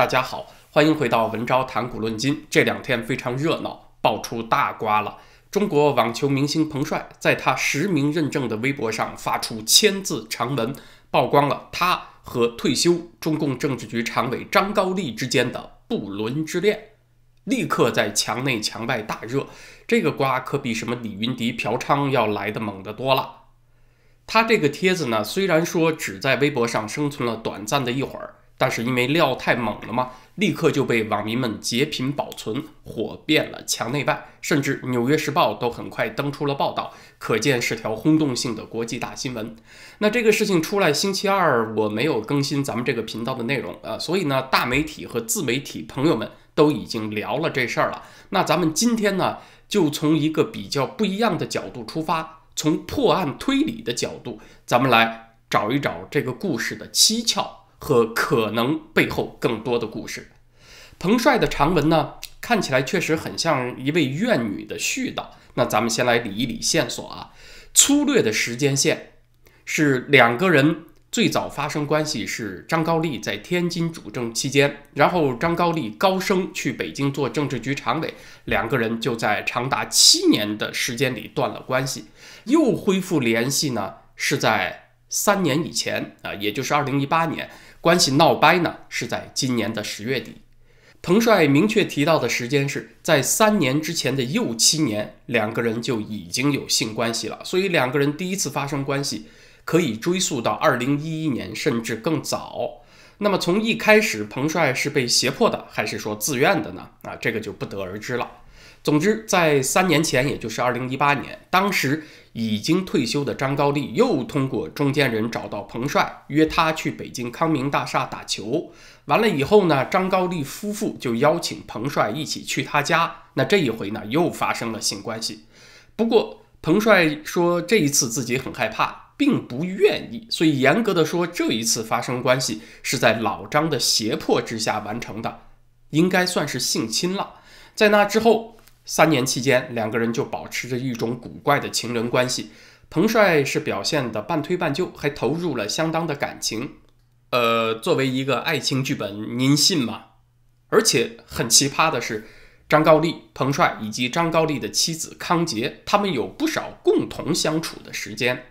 大家好，欢迎回到文昭谈古论今。这两天非常热闹，爆出大瓜了。中国网球明星彭帅在他实名认证的微博上发出千字长文，曝光了他和退休中共政治局常委张高丽之间的不伦之恋，立刻在墙内墙外大热。这个瓜可比什么李云迪嫖娼要来的猛得多了。他这个帖子呢，虽然说只在微博上生存了短暂的一会儿。但是因为料太猛了嘛，立刻就被网民们截屏保存，火遍了墙内外，甚至《纽约时报》都很快登出了报道，可见是条轰动性的国际大新闻。那这个事情出来，星期二我没有更新咱们这个频道的内容啊，所以呢，大媒体和自媒体朋友们都已经聊了这事儿了。那咱们今天呢，就从一个比较不一样的角度出发，从破案推理的角度，咱们来找一找这个故事的蹊跷。和可能背后更多的故事，彭帅的长文呢，看起来确实很像一位怨女的絮叨。那咱们先来理一理线索啊，粗略的时间线是两个人最早发生关系是张高丽在天津主政期间，然后张高丽高升去北京做政治局常委，两个人就在长达七年的时间里断了关系，又恢复联系呢，是在三年以前啊，也就是二零一八年。关系闹掰呢，是在今年的十月底。彭帅明确提到的时间是在三年之前的又七年，两个人就已经有性关系了，所以两个人第一次发生关系可以追溯到二零一一年，甚至更早。那么从一开始，彭帅是被胁迫的，还是说自愿的呢？啊，这个就不得而知了。总之，在三年前，也就是二零一八年，当时。已经退休的张高丽又通过中间人找到彭帅，约他去北京康明大厦打球。完了以后呢，张高丽夫妇就邀请彭帅一起去他家。那这一回呢，又发生了性关系。不过彭帅说这一次自己很害怕，并不愿意。所以严格的说，这一次发生关系是在老张的胁迫之下完成的，应该算是性侵了。在那之后。三年期间，两个人就保持着一种古怪的情人关系。彭帅是表现的半推半就，还投入了相当的感情。呃，作为一个爱情剧本，您信吗？而且很奇葩的是，张高丽、彭帅以及张高丽的妻子康杰，他们有不少共同相处的时间。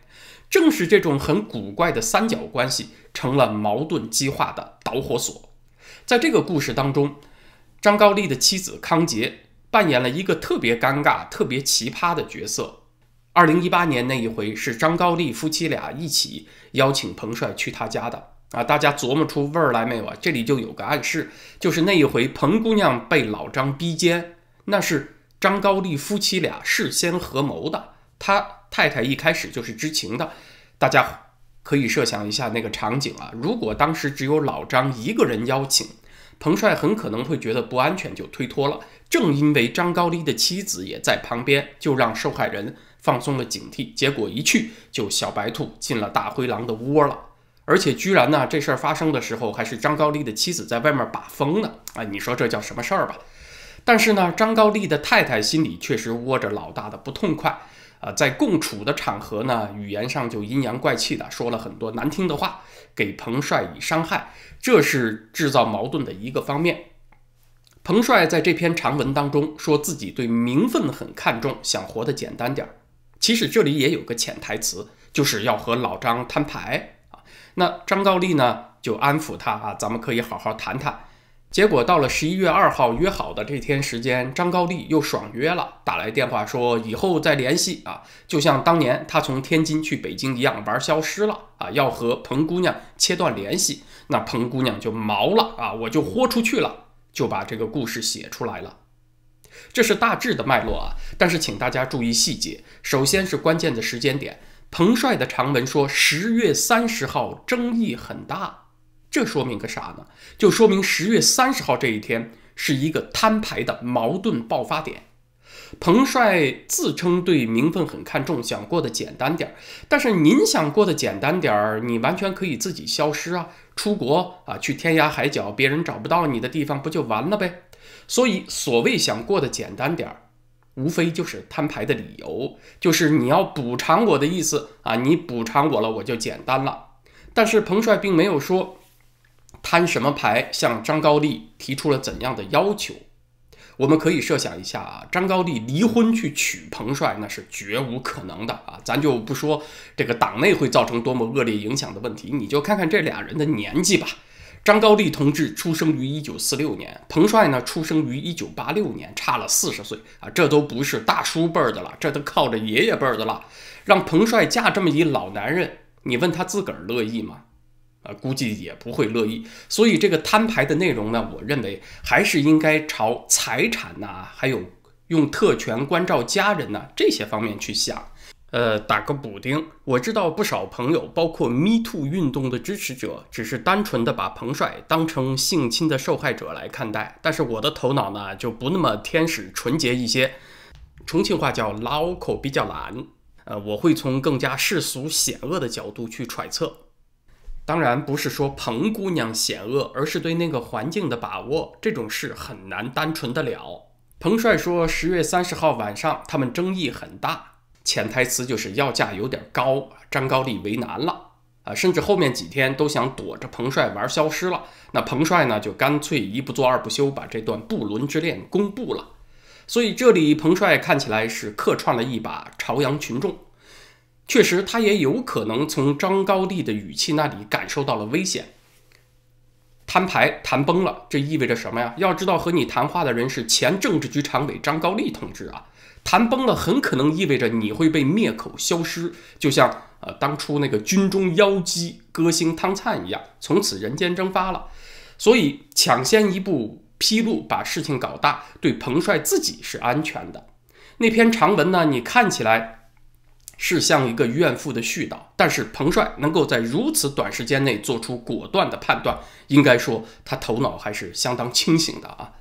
正是这种很古怪的三角关系，成了矛盾激化的导火索。在这个故事当中，张高丽的妻子康杰。扮演了一个特别尴尬、特别奇葩的角色。二零一八年那一回是张高丽夫妻俩一起邀请彭帅去他家的啊，大家琢磨出味儿来没有啊？这里就有个暗示，就是那一回彭姑娘被老张逼奸，那是张高丽夫妻俩事先合谋的，他太太一开始就是知情的。大家可以设想一下那个场景啊，如果当时只有老张一个人邀请。彭帅很可能会觉得不安全，就推脱了。正因为张高丽的妻子也在旁边，就让受害人放松了警惕。结果一去，就小白兔进了大灰狼的窝了。而且居然呢，这事儿发生的时候，还是张高丽的妻子在外面把风呢。啊，你说这叫什么事儿吧？但是呢，张高丽的太太心里确实窝着老大的不痛快。啊，在共处的场合呢，语言上就阴阳怪气的说了很多难听的话，给彭帅以伤害，这是制造矛盾的一个方面。彭帅在这篇长文当中说自己对名分很看重，想活得简单点儿。其实这里也有个潜台词，就是要和老张摊牌啊。那张高丽呢，就安抚他啊，咱们可以好好谈谈。结果到了十一月二号约好的这天时间，张高丽又爽约了，打来电话说以后再联系啊，就像当年他从天津去北京一样玩消失了啊，要和彭姑娘切断联系，那彭姑娘就毛了啊，我就豁出去了，就把这个故事写出来了，这是大致的脉络啊，但是请大家注意细节，首先是关键的时间点，彭帅的长文说十月三十号争议很大。这说明个啥呢？就说明十月三十号这一天是一个摊牌的矛盾爆发点。彭帅自称对名分很看重，想过得简单点儿。但是您想过得简单点儿，你完全可以自己消失啊，出国啊，去天涯海角，别人找不到你的地方，不就完了呗？所以所谓想过得简单点儿，无非就是摊牌的理由，就是你要补偿我的意思啊，你补偿我了，我就简单了。但是彭帅并没有说。摊什么牌？向张高丽提出了怎样的要求？我们可以设想一下啊，张高丽离婚去娶彭帅，那是绝无可能的啊！咱就不说这个党内会造成多么恶劣影响的问题，你就看看这俩人的年纪吧。张高丽同志出生于一九四六年，彭帅呢出生于一九八六年，差了四十岁啊！这都不是大叔辈儿的了，这都靠着爷爷辈儿的了。让彭帅嫁这么一老男人，你问他自个儿乐意吗？估计也不会乐意，所以这个摊牌的内容呢，我认为还是应该朝财产呐，还有用特权关照家人呐这些方面去想。呃，打个补丁，我知道不少朋友，包括 MeToo 运动的支持者，只是单纯的把彭帅当成性侵的受害者来看待，但是我的头脑呢就不那么天使纯洁一些，重庆话叫老口比较懒。呃，我会从更加世俗险恶的角度去揣测。当然不是说彭姑娘险恶，而是对那个环境的把握，这种事很难单纯的了。彭帅说，十月三十号晚上他们争议很大，潜台词就是要价有点高，张高丽为难了啊，甚至后面几天都想躲着彭帅玩消失了。那彭帅呢，就干脆一不做二不休，把这段不伦之恋公布了。所以这里彭帅看起来是客串了一把朝阳群众。确实，他也有可能从张高丽的语气那里感受到了危险。摊牌谈崩了，这意味着什么呀？要知道，和你谈话的人是前政治局常委张高丽同志啊。谈崩了，很可能意味着你会被灭口、消失，就像呃当初那个军中妖姬歌星汤灿一样，从此人间蒸发了。所以，抢先一步披露，把事情搞大，对彭帅自己是安全的。那篇长文呢？你看起来。是像一个怨妇的絮叨，但是彭帅能够在如此短时间内做出果断的判断，应该说他头脑还是相当清醒的啊。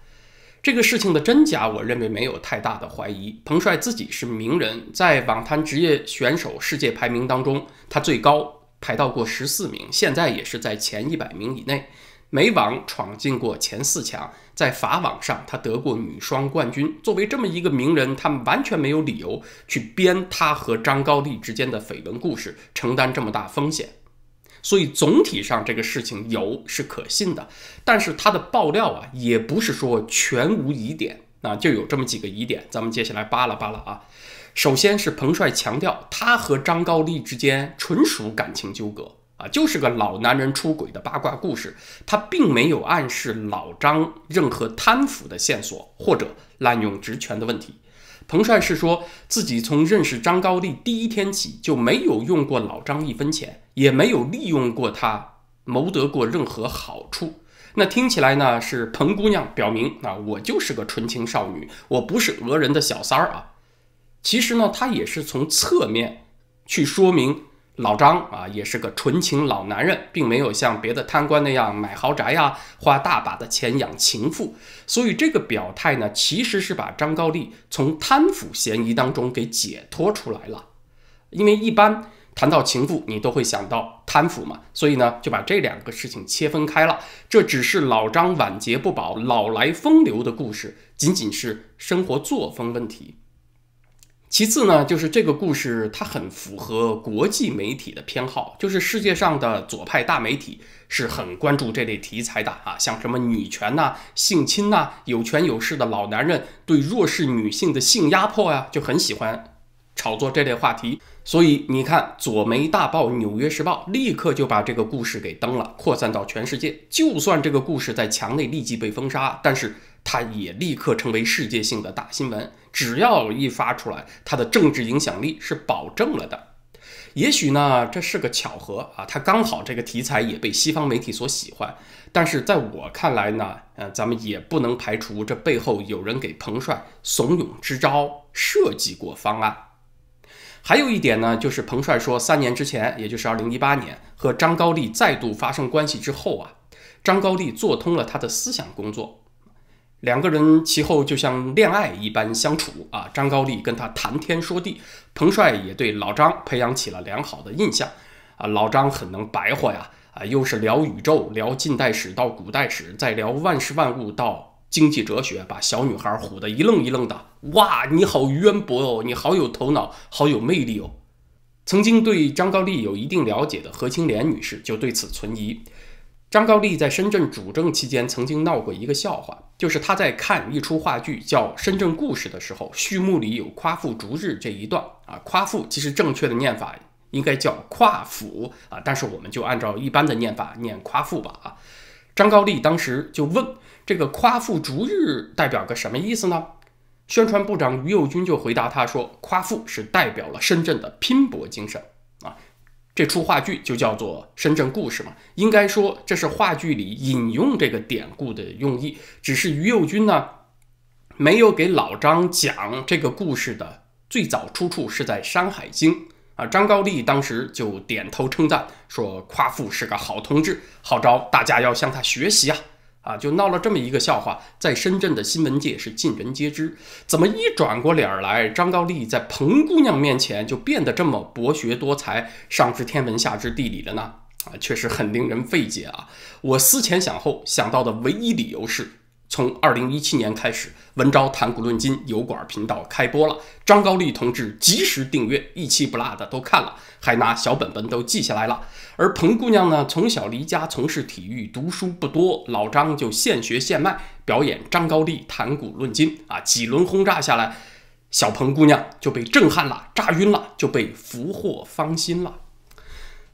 这个事情的真假，我认为没有太大的怀疑。彭帅自己是名人，在网坛职业选手世界排名当中，他最高排到过十四名，现在也是在前一百名以内，美网闯进过前四强。在法网上，他得过女双冠军。作为这么一个名人，他们完全没有理由去编他和张高丽之间的绯闻故事，承担这么大风险。所以总体上，这个事情有是可信的，但是他的爆料啊，也不是说全无疑点。那就有这么几个疑点，咱们接下来扒拉扒拉啊。首先是彭帅强调，他和张高丽之间纯属感情纠葛。啊，就是个老男人出轨的八卦故事，他并没有暗示老张任何贪腐的线索或者滥用职权的问题。彭帅是说自己从认识张高丽第一天起就没有用过老张一分钱，也没有利用过他谋得过任何好处。那听起来呢是彭姑娘表明啊，我就是个纯情少女，我不是讹人的小三儿啊。其实呢，她也是从侧面去说明。老张啊，也是个纯情老男人，并没有像别的贪官那样买豪宅呀，花大把的钱养情妇。所以这个表态呢，其实是把张高丽从贪腐嫌疑当中给解脱出来了。因为一般谈到情妇，你都会想到贪腐嘛，所以呢，就把这两个事情切分开了。这只是老张晚节不保、老来风流的故事，仅仅是生活作风问题。其次呢，就是这个故事，它很符合国际媒体的偏好，就是世界上的左派大媒体是很关注这类题材的啊，像什么女权呐、性侵呐、有权有势的老男人对弱势女性的性压迫呀，就很喜欢炒作这类话题。所以你看，左媒大报《纽约时报》立刻就把这个故事给登了，扩散到全世界。就算这个故事在墙内立即被封杀，但是它也立刻成为世界性的大新闻。只要一发出来，他的政治影响力是保证了的。也许呢，这是个巧合啊，他刚好这个题材也被西方媒体所喜欢。但是在我看来呢，嗯，咱们也不能排除这背后有人给彭帅怂恿支招、设计过方案。还有一点呢，就是彭帅说，三年之前，也就是2018年，和张高丽再度发生关系之后啊，张高丽做通了他的思想工作。两个人其后就像恋爱一般相处啊，张高丽跟他谈天说地，彭帅也对老张培养起了良好的印象啊。老张很能白活呀，啊，又是聊宇宙，聊近代史到古代史，再聊万事万物到经济哲学，把小女孩唬得一愣一愣的。哇，你好渊博哦，你好有头脑，好有魅力哦。曾经对张高丽有一定了解的何青莲女士就对此存疑。张高丽在深圳主政期间，曾经闹过一个笑话，就是他在看一出话剧叫《深圳故事》的时候，序幕里有夸父逐日这一段啊。夸父其实正确的念法应该叫夸父啊，但是我们就按照一般的念法念夸父吧啊。张高丽当时就问这个夸父逐日代表个什么意思呢？宣传部长于右军就回答他说，夸父是代表了深圳的拼搏精神。这出话剧就叫做《深圳故事》嘛，应该说这是话剧里引用这个典故的用意。只是于右军呢，没有给老张讲这个故事的最早出处是在《山海经》啊。张高丽当时就点头称赞，说夸父是个好同志，号召大家要向他学习啊。啊，就闹了这么一个笑话，在深圳的新闻界是尽人皆知。怎么一转过脸儿来，张高丽在彭姑娘面前就变得这么博学多才，上知天文，下知地理了呢？啊，确实很令人费解啊！我思前想后，想到的唯一理由是。从二零一七年开始，文昭谈古论今油管频道开播了。张高丽同志及时订阅，一期不落的都看了，还拿小本本都记下来了。而彭姑娘呢，从小离家从事体育，读书不多，老张就现学现卖表演。张高丽谈古论今啊，几轮轰炸下来，小彭姑娘就被震撼了，炸晕了，就被俘获芳心了。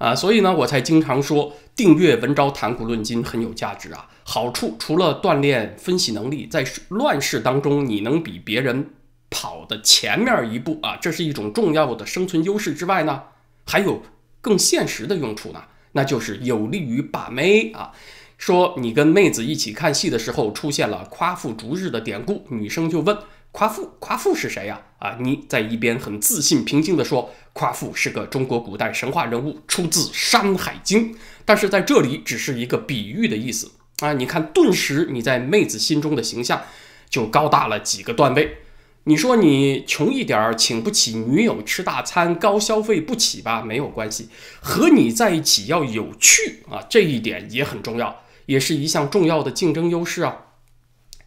啊，所以呢，我才经常说订阅文昭谈古论今很有价值啊。好处除了锻炼分析能力，在乱世当中你能比别人跑的前面一步啊，这是一种重要的生存优势之外呢，还有更现实的用处呢，那就是有利于把妹啊。说你跟妹子一起看戏的时候出现了夸父逐日的典故，女生就问夸父，夸父是谁呀？啊，你在一边很自信平静的说。夸父是个中国古代神话人物，出自《山海经》，但是在这里只是一个比喻的意思啊！你看，顿时你在妹子心中的形象就高大了几个段位。你说你穷一点儿，请不起女友吃大餐，高消费不起吧？没有关系，和你在一起要有趣啊，这一点也很重要，也是一项重要的竞争优势啊。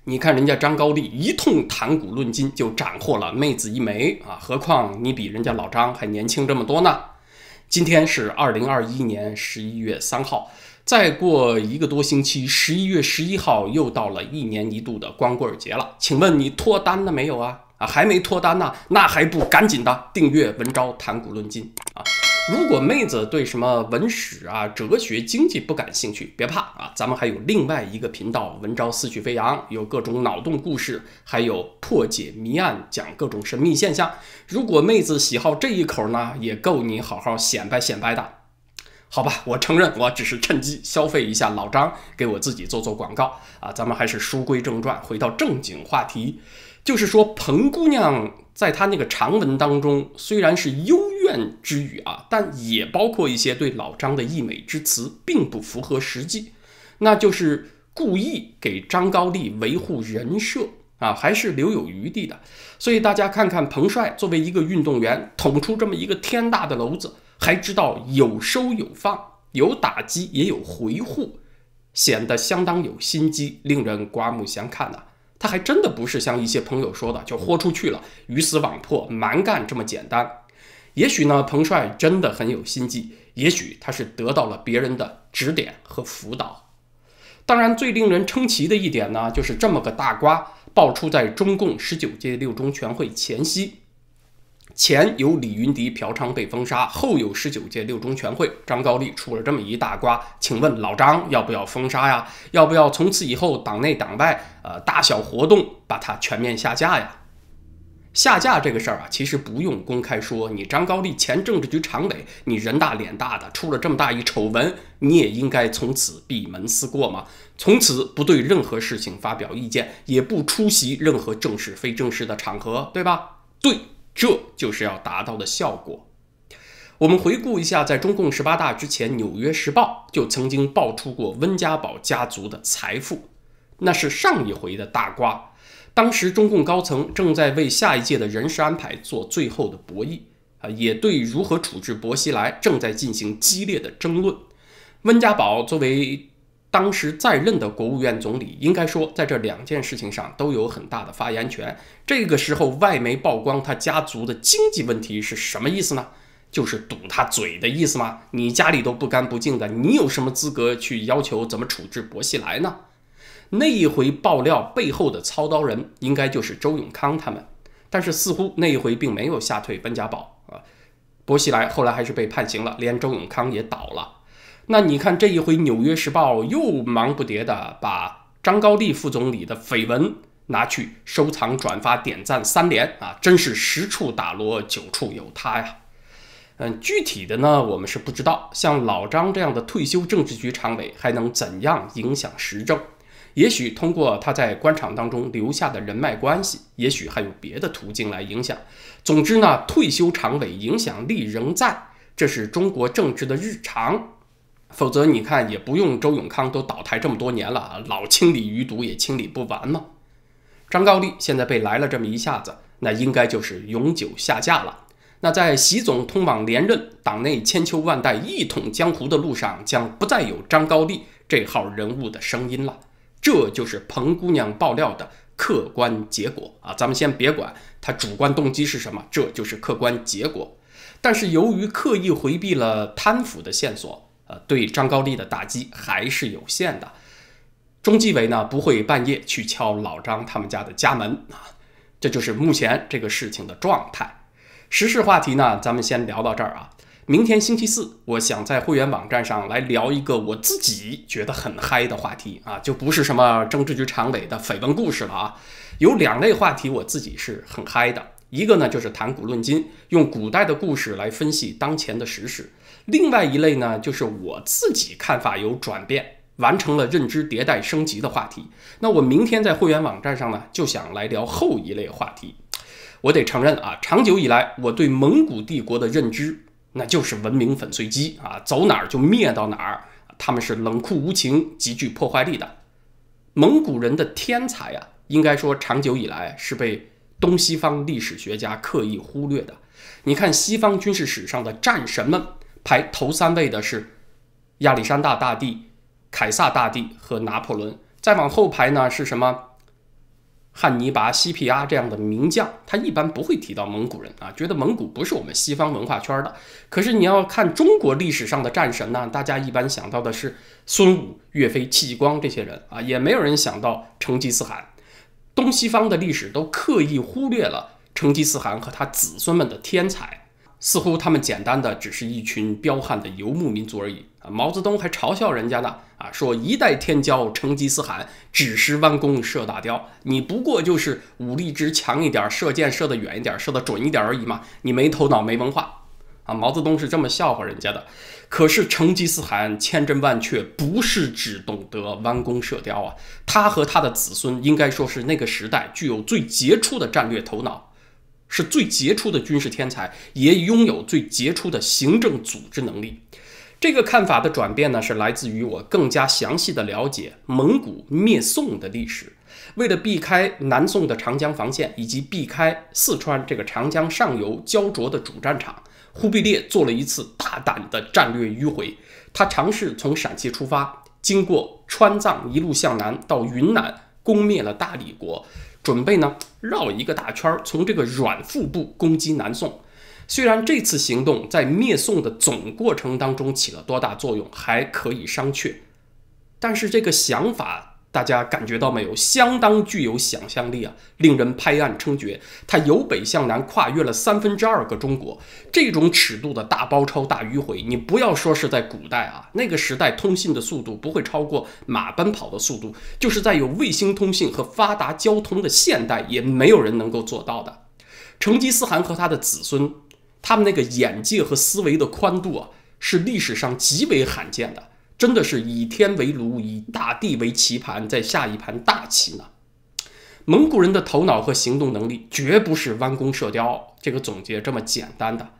你看人家张高丽一通谈古论今就斩获了妹子一枚啊，何况你比人家老张还年轻这么多呢？今天是二零二一年十一月三号，再过一个多星期，十一月十一号又到了一年一度的光棍节了。请问你脱单了没有啊？啊，还没脱单呢，那还不赶紧的订阅文昭谈古论今啊！如果妹子对什么文史啊、哲学、经济不感兴趣，别怕啊，咱们还有另外一个频道《文昭思绪飞扬》，有各种脑洞故事，还有破解谜案，讲各种神秘现象。如果妹子喜好这一口呢，也够你好好显摆显摆的。好吧，我承认，我只是趁机消费一下，老张给我自己做做广告啊。咱们还是书归正传，回到正经话题，就是说，彭姑娘在她那个长文当中，虽然是优。之语啊，但也包括一些对老张的溢美之词，并不符合实际，那就是故意给张高丽维护人设啊，还是留有余地的。所以大家看看彭帅作为一个运动员，捅出这么一个天大的篓子，还知道有收有放，有打击也有回护，显得相当有心机，令人刮目相看呐。他还真的不是像一些朋友说的就豁出去了，鱼死网破，蛮干这么简单。也许呢，彭帅真的很有心计，也许他是得到了别人的指点和辅导。当然，最令人称奇的一点呢，就是这么个大瓜爆出在中共十九届六中全会前夕，前有李云迪嫖娼被封杀，后有十九届六中全会张高丽出了这么一大瓜，请问老张要不要封杀呀？要不要从此以后党内党外呃大小活动把它全面下架呀？下架这个事儿啊，其实不用公开说。你张高丽前政治局常委，你人大脸大的出了这么大一丑闻，你也应该从此闭门思过嘛，从此不对任何事情发表意见，也不出席任何正式非正式的场合，对吧？对，这就是要达到的效果。我们回顾一下，在中共十八大之前，《纽约时报》就曾经爆出过温家宝家族的财富，那是上一回的大瓜。当时中共高层正在为下一届的人事安排做最后的博弈啊，也对如何处置薄熙来正在进行激烈的争论。温家宝作为当时在任的国务院总理，应该说在这两件事情上都有很大的发言权。这个时候外媒曝光他家族的经济问题是什么意思呢？就是堵他嘴的意思吗？你家里都不干不净的，你有什么资格去要求怎么处置薄熙来呢？那一回爆料背后的操刀人应该就是周永康他们，但是似乎那一回并没有吓退温家宝啊，薄熙来后来还是被判刑了，连周永康也倒了。那你看这一回，《纽约时报》又忙不迭的把张高丽副总理的绯闻拿去收藏、转发、点赞三连啊，真是十处打锣九处有他呀。嗯，具体的呢我们是不知道，像老张这样的退休政治局常委还能怎样影响时政？也许通过他在官场当中留下的人脉关系，也许还有别的途径来影响。总之呢，退休常委影响力仍在，这是中国政治的日常。否则你看，也不用周永康都倒台这么多年了，老清理余毒也清理不完嘛。张高丽现在被来了这么一下子，那应该就是永久下架了。那在习总通往连任、党内千秋万代一统江湖的路上，将不再有张高丽这号人物的声音了。这就是彭姑娘爆料的客观结果啊，咱们先别管她主观动机是什么，这就是客观结果。但是由于刻意回避了贪腐的线索，呃，对张高丽的打击还是有限的。中纪委呢不会半夜去敲老张他们家的家门啊，这就是目前这个事情的状态。时事话题呢，咱们先聊到这儿啊。明天星期四，我想在会员网站上来聊一个我自己觉得很嗨的话题啊，就不是什么政治局常委的绯闻故事了啊。有两类话题我自己是很嗨的，一个呢就是谈古论今，用古代的故事来分析当前的时事；另外一类呢就是我自己看法有转变，完成了认知迭代升级的话题。那我明天在会员网站上呢，就想来聊后一类话题。我得承认啊，长久以来我对蒙古帝国的认知。那就是文明粉碎机啊，走哪儿就灭到哪儿。他们是冷酷无情、极具破坏力的蒙古人的天才呀。应该说，长久以来是被东西方历史学家刻意忽略的。你看，西方军事史上的战神们排头三位的是亚历山大大帝、凯撒大帝和拿破仑，再往后排呢是什么？汉尼拔、西皮阿这样的名将，他一般不会提到蒙古人啊，觉得蒙古不是我们西方文化圈的。可是你要看中国历史上的战神呢，大家一般想到的是孙武、岳飞、戚继光这些人啊，也没有人想到成吉思汗。东西方的历史都刻意忽略了成吉思汗和他子孙们的天才，似乎他们简单的只是一群彪悍的游牧民族而已。毛泽东还嘲笑人家呢，啊，说一代天骄成吉思汗，只是弯弓射大雕。你不过就是武力值强一点，射箭射得远一点，射得准一点而已嘛。你没头脑，没文化，啊，毛泽东是这么笑话人家的。可是成吉思汗千真万确不是只懂得弯弓射雕啊，他和他的子孙应该说是那个时代具有最杰出的战略头脑，是最杰出的军事天才，也拥有最杰出的行政组织能力。这个看法的转变呢，是来自于我更加详细的了解蒙古灭宋的历史。为了避开南宋的长江防线，以及避开四川这个长江上游焦灼的主战场，忽必烈做了一次大胆的战略迂回。他尝试从陕西出发，经过川藏，一路向南到云南，攻灭了大理国，准备呢绕一个大圈，从这个软腹部攻击南宋。虽然这次行动在灭宋的总过程当中起了多大作用，还可以商榷，但是这个想法大家感觉到没有？相当具有想象力啊，令人拍案称绝。它由北向南跨越了三分之二个中国，这种尺度的大包抄、大迂回，你不要说是在古代啊，那个时代通信的速度不会超过马奔跑的速度，就是在有卫星通信和发达交通的现代，也没有人能够做到的。成吉思汗和他的子孙。他们那个眼界和思维的宽度啊，是历史上极为罕见的，真的是以天为炉，以大地为棋盘，在下一盘大棋呢。蒙古人的头脑和行动能力绝不是弯弓射雕这个总结这么简单的。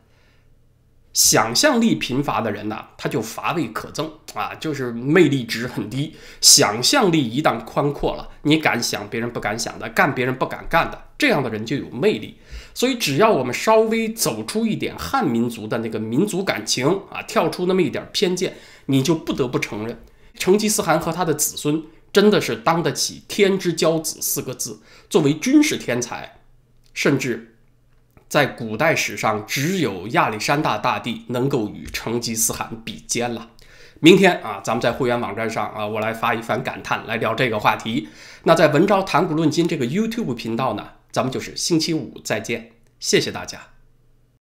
想象力贫乏的人呢，他就乏味可憎啊，就是魅力值很低。想象力一旦宽阔了，你敢想别人不敢想的，干别人不敢干的，这样的人就有魅力。所以，只要我们稍微走出一点汉民族的那个民族感情啊，跳出那么一点偏见，你就不得不承认，成吉思汗和他的子孙真的是当得起“天之骄子”四个字。作为军事天才，甚至。在古代史上，只有亚历山大大帝能够与成吉思汗比肩了。明天啊，咱们在会员网站上啊，我来发一番感叹，来聊这个话题。那在“文昭谈古论今”这个 YouTube 频道呢，咱们就是星期五再见，谢谢大家。